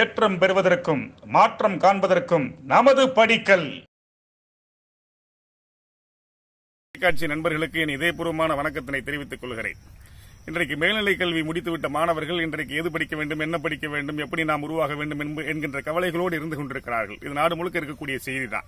ஏற்றம் பெறுவதற்கும் மாற்றம் காண்பதற்கும் நமது படிக்கல் காட்சி நண்பர்களுக்கு என் இதயபூர்வமான வணக்கத்தினை தெரிவித்துக் கொள்கிறேன் இன்றைக்கு மேல்நிலைக் கல்வி முடித்துவிட்ட மாணவர்கள் இன்றைக்கு எது படிக்க வேண்டும் என்ன படிக்க வேண்டும் எப்படி நாம் உருவாக வேண்டும் என்கின்ற கவலைகளோடு இருந்து கொண்டிருக்கிறார்கள் இது நாடு முழுக்க இருக்கக்கூடிய செய்திதான்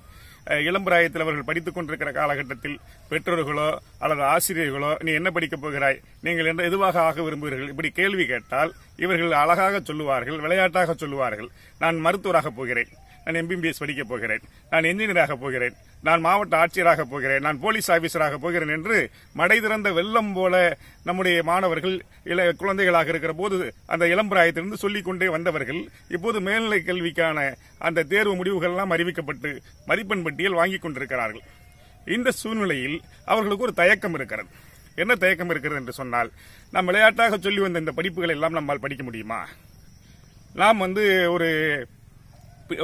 இளம்பிராயத்தில் அவர்கள் படித்துக் கொண்டிருக்கிற காலகட்டத்தில் பெற்றோர்களோ அல்லது ஆசிரியர்களோ நீ என்ன படிக்கப் போகிறாய் நீங்கள் என்ன எதுவாக ஆக விரும்புகிறீர்கள் இப்படி கேள்வி கேட்டால் இவர்கள் அழகாக சொல்லுவார்கள் விளையாட்டாக சொல்லுவார்கள் நான் மருத்துவராக போகிறேன் நான் எம்பிபிஎஸ் படிக்கப் போகிறேன் நான் என்ஜினியராக போகிறேன் நான் மாவட்ட ஆட்சியராக போகிறேன் நான் போலீஸ் ஆபீசராக போகிறேன் என்று மடை திறந்த வெள்ளம் போல நம்முடைய மாணவர்கள் இள குழந்தைகளாக இருக்கிற போது அந்த இளம்பிராயத்திலிருந்து சொல்லிக்கொண்டே வந்தவர்கள் இப்போது மேல்நிலை கல்விக்கான அந்த தேர்வு முடிவுகள் எல்லாம் அறிவிக்கப்பட்டு மதிப்பெண் பட்டியல் வாங்கிக் கொண்டிருக்கிறார்கள் இந்த சூழ்நிலையில் அவர்களுக்கு ஒரு தயக்கம் இருக்கிறது என்ன தயக்கம் இருக்கிறது என்று சொன்னால் நாம் விளையாட்டாக சொல்லி வந்த இந்த படிப்புகள் எல்லாம் நம்மால் படிக்க முடியுமா நாம் வந்து ஒரு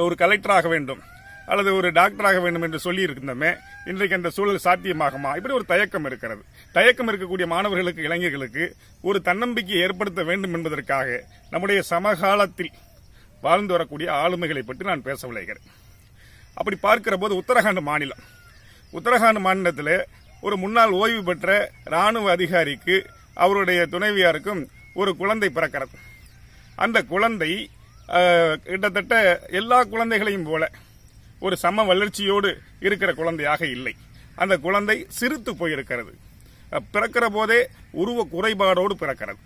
ஒரு கலெக்டர் ஆக வேண்டும் அல்லது ஒரு டாக்டராக வேண்டும் என்று சொல்லி இருக்கின்றமே இன்றைக்கு அந்த சூழல் சாத்தியமாகுமா இப்படி ஒரு தயக்கம் இருக்கிறது தயக்கம் இருக்கக்கூடிய மாணவர்களுக்கு இளைஞர்களுக்கு ஒரு தன்னம்பிக்கை ஏற்படுத்த வேண்டும் என்பதற்காக நம்முடைய சமகாலத்தில் வாழ்ந்து வரக்கூடிய ஆளுமைகளை பற்றி நான் பேச விளைகிறேன் அப்படி பார்க்கிற போது உத்தரகாண்ட் மாநிலம் உத்தரகாண்ட் மாநிலத்தில் ஒரு முன்னாள் ஓய்வு பெற்ற ராணுவ அதிகாரிக்கு அவருடைய துணைவியாருக்கும் ஒரு குழந்தை பிறக்கிறது அந்த குழந்தை கிட்டத்தட்ட எல்லா குழந்தைகளையும் போல ஒரு சம வளர்ச்சியோடு இருக்கிற குழந்தையாக இல்லை அந்த குழந்தை சிரித்து போயிருக்கிறது பிறக்கிற போதே உருவ குறைபாடோடு பிறக்கிறது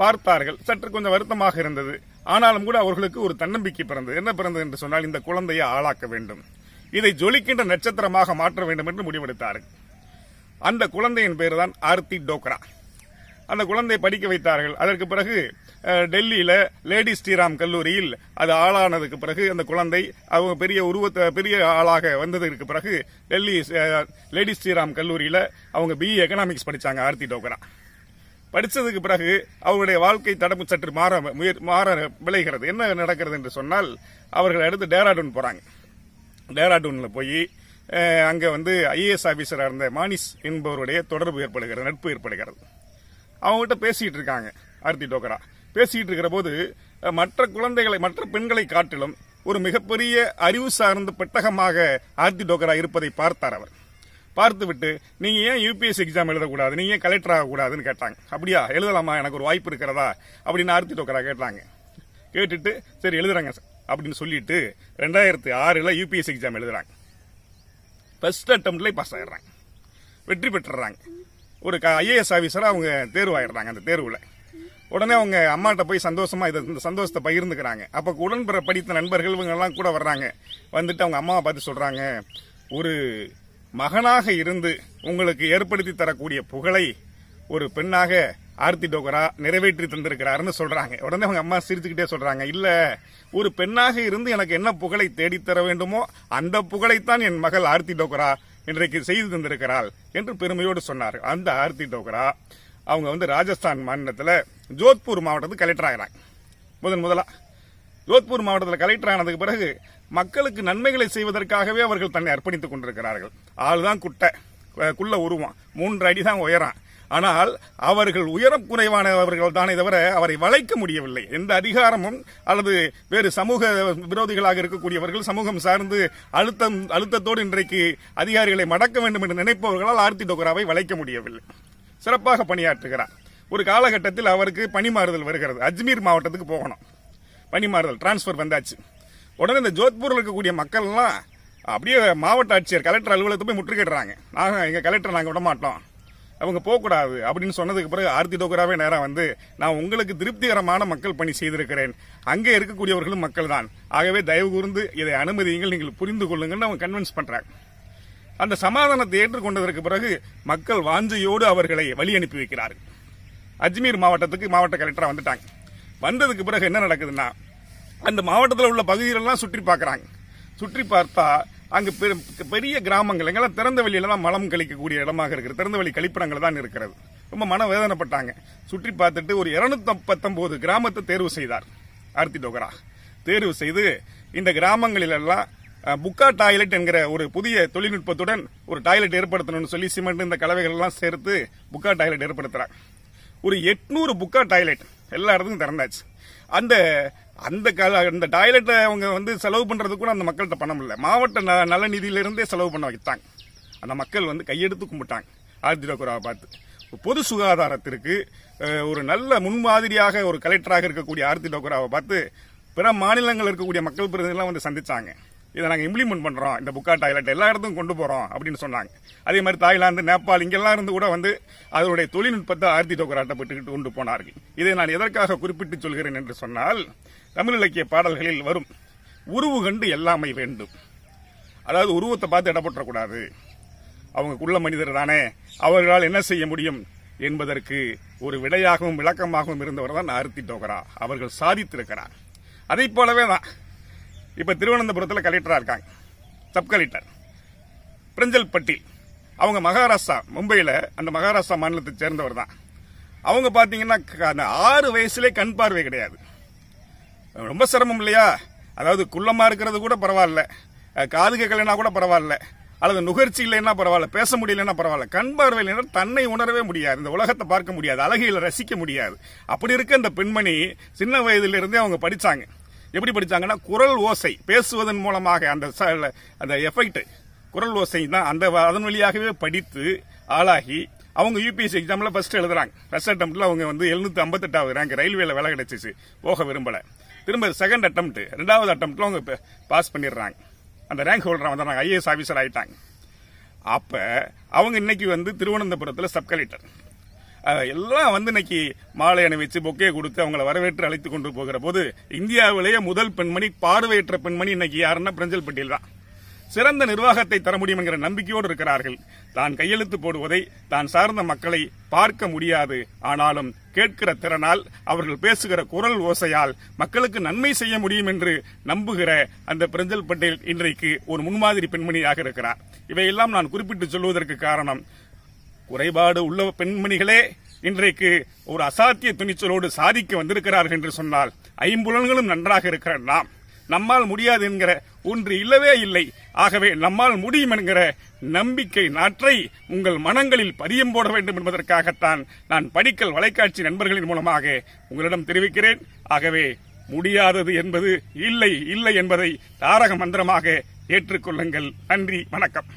பார்த்தார்கள் சற்று கொஞ்சம் வருத்தமாக இருந்தது ஆனாலும் கூட அவர்களுக்கு ஒரு தன்னம்பிக்கை பிறந்தது என்ன பிறந்தது என்று சொன்னால் இந்த குழந்தையை ஆளாக்க வேண்டும் இதை ஜொலிக்கின்ற நட்சத்திரமாக மாற்ற வேண்டும் என்று முடிவெடுத்தார்கள் அந்த குழந்தையின் பேர் தான் ஆர்த்தி டோக்ரா அந்த குழந்தையை படிக்க வைத்தார்கள் அதற்கு பிறகு டெல்லியில லேடி ஸ்ரீராம் கல்லூரியில் அது ஆளானதுக்கு பிறகு அந்த குழந்தை அவங்க பெரிய உருவத்தை பெரிய ஆளாக வந்ததற்கு பிறகு டெல்லி லேடி ஸ்ரீராம் கல்லூரியில அவங்க பி எக்கனாமிக்ஸ் படிச்சாங்க ஆர்த்தி டோக்கரா படித்ததுக்கு பிறகு அவருடைய வாழ்க்கை தடப்பு சற்று மாற மாற விளைகிறது என்ன நடக்கிறது என்று சொன்னால் அவர்கள் அடுத்து டேராடூன் போகிறாங்க டேராடூனில் போய் அங்கே வந்து ஐஏஎஸ் ஆஃபீஸராக இருந்த மானிஸ் என்பவருடைய தொடர்பு ஏற்படுகிறது நட்பு ஏற்படுகிறது அவங்ககிட்ட பேசிகிட்டு இருக்காங்க ஆர்த்தி டோக்கரா பேசிக்கிட்டு இருக்கிற போது மற்ற குழந்தைகளை மற்ற பெண்களை காட்டிலும் ஒரு மிகப்பெரிய அறிவு சார்ந்த பெட்டகமாக ஆர்த்தி டோக்கரா இருப்பதை பார்த்தார் அவர் பார்த்துவிட்டு நீங்க ஏன் யூபிஎஸ்சி எக்ஸாம் எழுதக்கூடாது நீங்க ஏன் கலெக்டர் ஆகக்கூடாதுன்னு கேட்டாங்க அப்படியா எழுதலாமா எனக்கு ஒரு வாய்ப்பு இருக்கிறதா அப்படின்னு ஆர்த்தி டோக்கரா கேட்டாங்க கேட்டுட்டு சரி எழுதுறாங்க அப்படின்னு சொல்லிட்டு ரெண்டாயிரத்தி ஆறுல யூபிஎஸ்சி எக்ஸாம் எழுதுறாங்க ஃபர்ஸ்ட் அட்டம்ல பாஸ் ஆயிடுறாங்க வெற்றி பெற்றுறாங்க ஒரு ஐஏஎஸ் ஆஃபீஸராக அவங்க தேர்வாயிடுறாங்க அந்த தேர்வில் உடனே அவங்க அம்மாட்ட போய் சந்தோஷமா இதை இந்த சந்தோஷத்தை பகிர்ந்துக்கிறாங்க அப்போ உடன்பிற படித்த நண்பர்கள் இவங்கெல்லாம் கூட வர்றாங்க வந்துட்டு அவங்க அம்மாவை பார்த்து சொல்றாங்க ஒரு மகனாக இருந்து உங்களுக்கு ஏற்படுத்தி தரக்கூடிய புகழை ஒரு பெண்ணாக ஆர்த்தி டோகரா நிறைவேற்றி தந்திருக்கிறாருன்னு சொல்றாங்க உடனே அவங்க அம்மா சிரிச்சுக்கிட்டே சொல்றாங்க இல்ல ஒரு பெண்ணாக இருந்து எனக்கு என்ன புகழை தேடித்தர வேண்டுமோ அந்த புகழைத்தான் என் மகள் ஆர்த்தி டோகரா இன்றைக்கு செய்து தந்திருக்கிறாள் என்று பெருமையோடு சொன்னார் அந்த ஆர்த்தி டோகரா அவங்க வந்து ராஜஸ்தான் மாநிலத்தில் ஜோத்பூர் மாவட்டத்துக்கு கலெக்டர் ஆகிறாங்க முதன் முதலாக ஜோத்பூர் மாவட்டத்தில் கலெக்டர் ஆனதுக்கு பிறகு மக்களுக்கு நன்மைகளை செய்வதற்காகவே அவர்கள் தன்னை அர்ப்பணித்துக் கொண்டிருக்கிறார்கள் ஆள் தான் குட்டை குள்ள உருவான் மூன்று அடி தான் உயரம் ஆனால் அவர்கள் உயரம் குறைவானவர்கள் தானே தவிர அவரை வளைக்க முடியவில்லை எந்த அதிகாரமும் அல்லது வேறு சமூக விரோதிகளாக இருக்கக்கூடியவர்கள் சமூகம் சார்ந்து அழுத்தம் அழுத்தத்தோடு இன்றைக்கு அதிகாரிகளை மடக்க வேண்டும் என்று நினைப்பவர்களால் ஆர்த்தி டோக்ராவை வளைக்க முடியவில்லை சிறப்பாக பணியாற்றுகிறார் ஒரு காலகட்டத்தில் அவருக்கு பணிமாறுதல் வருகிறது அஜ்மீர் மாவட்டத்துக்கு போகணும் மாறுதல் டிரான்ஸ்ஃபர் வந்தாச்சு உடனே இந்த ஜோத்பூரில் இருக்கக்கூடிய மக்கள்லாம் அப்படியே மாவட்ட ஆட்சியர் கலெக்டர் அலுவலகத்தை போய் முற்றுகிடுறாங்க நாங்கள் எங்கள் கலெக்டர் நாங்கள் விட மாட்டோம் அவங்க போகக்கூடாது அப்படின்னு சொன்னதுக்கு பிறகு ஆர்த்தி டோக்கராவே நேரம் வந்து நான் உங்களுக்கு திருப்திகரமான மக்கள் பணி செய்திருக்கிறேன் அங்கே இருக்கக்கூடியவர்களும் மக்கள் தான் ஆகவே தயவு கூர்ந்து இதை அனுமதியுங்கள் நீங்கள் புரிந்து கொள்ளுங்கள்னு அவங்க கன்வின்ஸ் பண்ணுறாங்க அந்த சமாதானத்தை ஏற்றுக்கொண்டதற்கு பிறகு மக்கள் வாஞ்சையோடு அவர்களை வழி அனுப்பி வைக்கிறார்கள் அஜ்மீர் மாவட்டத்துக்கு மாவட்ட கலெக்டராக வந்துட்டாங்க வந்ததுக்கு பிறகு என்ன நடக்குதுன்னா அந்த மாவட்டத்தில் உள்ள பகுதிகளெல்லாம் சுற்றி பார்க்குறாங்க சுற்றி பார்த்தா அங்கு பெரிய கிராமங்கள் எங்கெல்லாம் திறந்த வெளியில தான் மலம் கழிக்கக்கூடிய இடமாக இருக்கிறது திறந்த வழி கழிப்பிடங்கள் தான் இருக்கிறது ரொம்ப மன வேதனைப்பட்டாங்க சுற்றி பார்த்துட்டு ஒரு இரநூத்தி கிராமத்தை தேர்வு செய்தார் அர்த்தி டோகரா தேர்வு செய்து இந்த கிராமங்களிலெல்லாம் புக்கா டாய்லெட் என்கிற ஒரு புதிய தொழில்நுட்பத்துடன் ஒரு டாய்லெட் ஏற்படுத்தணும்னு சொல்லி சிமெண்ட் இந்த கலவைகள் எல்லாம் சேர்த்து புக்கா டாய்லெட் ஏற்படுத்துறாங்க ஒரு எட்நூறு புக்கா டாய்லெட் எல்லா இடத்துக்கும் திறந்தாச்சு அந்த அந்த அந்த டாய்லெட்டை அவங்க வந்து செலவு பண்ணுறது கூட அந்த மக்கள்கிட்ட பண்ண முடியல மாவட்ட ந நல நிதியிலிருந்தே செலவு பண்ண வைத்தாங்க அந்த மக்கள் வந்து கையெடுத்து கும்பிட்டாங்க ஆதிரகுராவை பார்த்து பொது சுகாதாரத்திற்கு ஒரு நல்ல முன்மாதிரியாக ஒரு கலெக்டராக இருக்கக்கூடிய ஆர்த்தி டோக்கராவை பார்த்து பிற மாநிலங்கள் இருக்கக்கூடிய மக்கள் பிரதிநிதிகள்லாம் வந்து சந்திச்சாங்க இதை நாங்கள் இம்ப்ளிமெண்ட் பண்ணுறோம் இந்த புக்கா டாய்லெட் எல்லா இடத்துக்கும் கொண்டு போகிறோம் அப்படின்னு சொன்னாங்க அதே மாதிரி தாய்லாந்து நேபாள் இங்கெல்லாம் இருந்து கூட வந்து அதனுடைய தொழில்நுட்பத்தை ஆர்த்தி டோக்கராட்டப்பட்டுக்கிட்டு கொண்டு போனார்கள் இதை நான் எதற்காக குறிப்பிட்டு சொல்கிறேன் என்று சொன்னால் தமிழ் இலக்கிய பாடல்களில் வரும் உருவு கண்டு எல்லாமே வேண்டும் அதாவது உருவத்தை பார்த்து இடப்பட்டக்கூடாது அவங்க குள்ள மனிதர் தானே அவர்களால் என்ன செய்ய முடியும் என்பதற்கு ஒரு விடையாகவும் விளக்கமாகவும் இருந்தவர் தான் ஆர்த்தி டோகரா அவர்கள் சாதித்திருக்கிறார் அதை போலவே தான் இப்போ திருவனந்தபுரத்தில் கலெக்டராக இருக்காங்க சப் கலெக்டர் பிரஞ்சல் பட்டி அவங்க மகாராஷ்டிரா மும்பையில் அந்த மகாராஷ்டிரா மாநிலத்தை சேர்ந்தவர் தான் அவங்க அந்த ஆறு வயசுலே கண் பார்வை கிடையாது ரொம்ப சிரமம் இல்லையா அதாவது குள்ளமாக இருக்கிறது கூட பரவாயில்ல காது கேட்கலைனா கூட பரவாயில்ல அல்லது நுகர்ச்சி இல்லைன்னா பரவாயில்ல பேச முடியலன்னா பரவாயில்ல கண் பார்வையினர் தன்னை உணரவே முடியாது இந்த உலகத்தை பார்க்க முடியாது அழகையில் ரசிக்க முடியாது அப்படி இருக்க இந்த பெண்மணி சின்ன வயதிலிருந்தே அவங்க படித்தாங்க எப்படி படித்தாங்கன்னா குரல் ஓசை பேசுவதன் மூலமாக அந்த அந்த எஃபெக்ட் குரல் ஓசை தான் அந்த அதன் வழியாகவே படித்து ஆளாகி அவங்க யூபிஎஸ்சி எக்ஸாமில் ஃபர்ஸ்ட் எழுதுறாங்க ஃபர்ஸ்ட் அட்டம்ல அவங்க வந்து எழுநூத்தி ஐம்பத்தெட்டாவது ரேங்க் ரயில்வேல வேலை கிடைச்சிச்சு போக விரும்பல திரும்ப செகண்ட் அட்டம் ரெண்டாவது அட்டம்ப்டில் அவங்க பாஸ் பண்ணிடுறாங்க அந்த ரேங்க் ஹோல்டர் வந்துடுறாங்க ஐஏஎஸ் ஆஃபீஸர் ஆகிட்டாங்க அப்போ அவங்க இன்னைக்கு வந்து திருவனந்தபுரத்தில் சப் கலெக்டர் எல்லாம் வந்து இன்னைக்கு மாலை அணிவிச்சு பொக்கையை கொடுத்து அவங்களை வரவேற்று அழைத்துக் கொண்டு போகிற போது இந்தியாவிலேயே முதல் பெண்மணி பார்வையற்ற பெண்மணி இன்னைக்கு யாருன்னா பிரஞ்சல் பட்டியல் தான் சிறந்த நிர்வாகத்தை தர முடியும் என்கிற நம்பிக்கையோடு இருக்கிறார்கள் தான் கையெழுத்து போடுவதை தான் சார்ந்த மக்களை பார்க்க முடியாது ஆனாலும் கேட்கிற திறனால் அவர்கள் பேசுகிற குரல் ஓசையால் மக்களுக்கு நன்மை செய்ய முடியும் என்று நம்புகிற அந்த பிரஞ்சல் பட்டேல் இன்றைக்கு ஒரு முன்மாதிரி பெண்மணியாக இருக்கிறார் இவையெல்லாம் நான் குறிப்பிட்டு சொல்வதற்கு காரணம் குறைபாடு உள்ள பெண்மணிகளே இன்றைக்கு ஒரு அசாத்திய துணிச்சலோடு சாதிக்க வந்திருக்கிறார்கள் என்று சொன்னால் ஐம்புலன்களும் நன்றாக இருக்கிற நாம் நம்மால் முடியாது என்கிற ஒன்று இல்லவே இல்லை ஆகவே நம்மால் முடியும் என்கிற நம்பிக்கை நாற்றை உங்கள் மனங்களில் பதியம் போட வேண்டும் என்பதற்காகத்தான் நான் படிக்கல் வலைக்காட்சி நண்பர்களின் மூலமாக உங்களிடம் தெரிவிக்கிறேன் ஆகவே முடியாதது என்பது இல்லை இல்லை என்பதை தாரக மந்திரமாக ஏற்றுக்கொள்ளுங்கள் நன்றி வணக்கம்